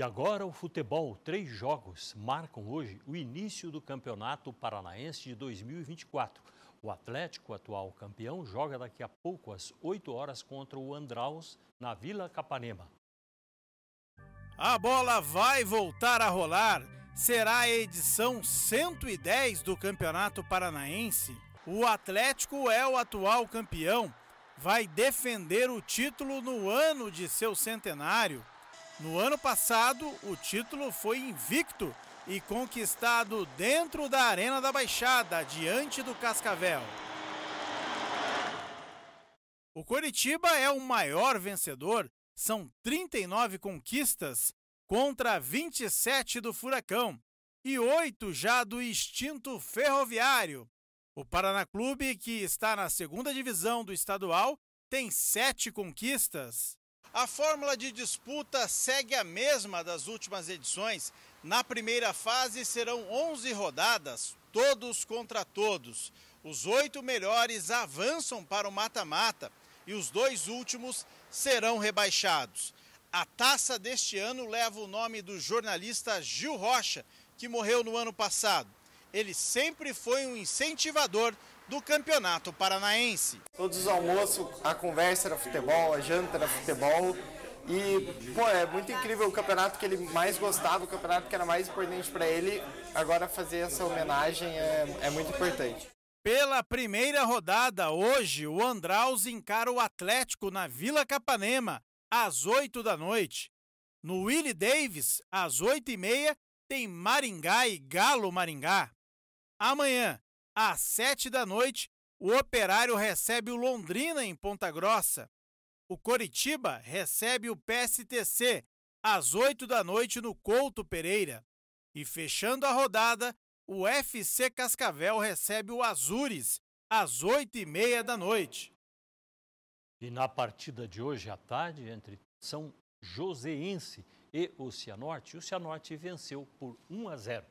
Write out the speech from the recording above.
E agora o futebol. Três jogos marcam hoje o início do Campeonato Paranaense de 2024. O Atlético, atual campeão, joga daqui a pouco às 8 horas contra o Andraus na Vila Capanema. A bola vai voltar a rolar. Será a edição 110 do Campeonato Paranaense. O Atlético é o atual campeão. Vai defender o título no ano de seu centenário. No ano passado, o título foi invicto e conquistado dentro da Arena da Baixada, diante do Cascavel. O Coritiba é o maior vencedor, são 39 conquistas contra 27 do Furacão e 8 já do extinto Ferroviário. O Paraná Clube, que está na segunda divisão do estadual, tem 7 conquistas. A fórmula de disputa segue a mesma das últimas edições. Na primeira fase serão 11 rodadas, todos contra todos. Os oito melhores avançam para o mata-mata e os dois últimos serão rebaixados. A taça deste ano leva o nome do jornalista Gil Rocha, que morreu no ano passado. Ele sempre foi um incentivador do Campeonato Paranaense. Todos os almoços, a conversa era futebol, a janta era futebol. E, pô, é muito incrível o campeonato que ele mais gostava, o campeonato que era mais importante para ele. Agora fazer essa homenagem é, é muito importante. Pela primeira rodada, hoje, o Andraus encara o Atlético na Vila Capanema, às 8 da noite. No Willie Davis, às 8 e meia, tem Maringá e Galo Maringá. Amanhã, às 7 da noite, o Operário recebe o Londrina em Ponta Grossa. O Coritiba recebe o PSTC às 8 da noite no Couto Pereira. E fechando a rodada, o FC Cascavel recebe o Azures às 8 e meia da noite. E na partida de hoje à tarde, entre São Joséense e o Cianorte, o Cianorte venceu por 1 a 0.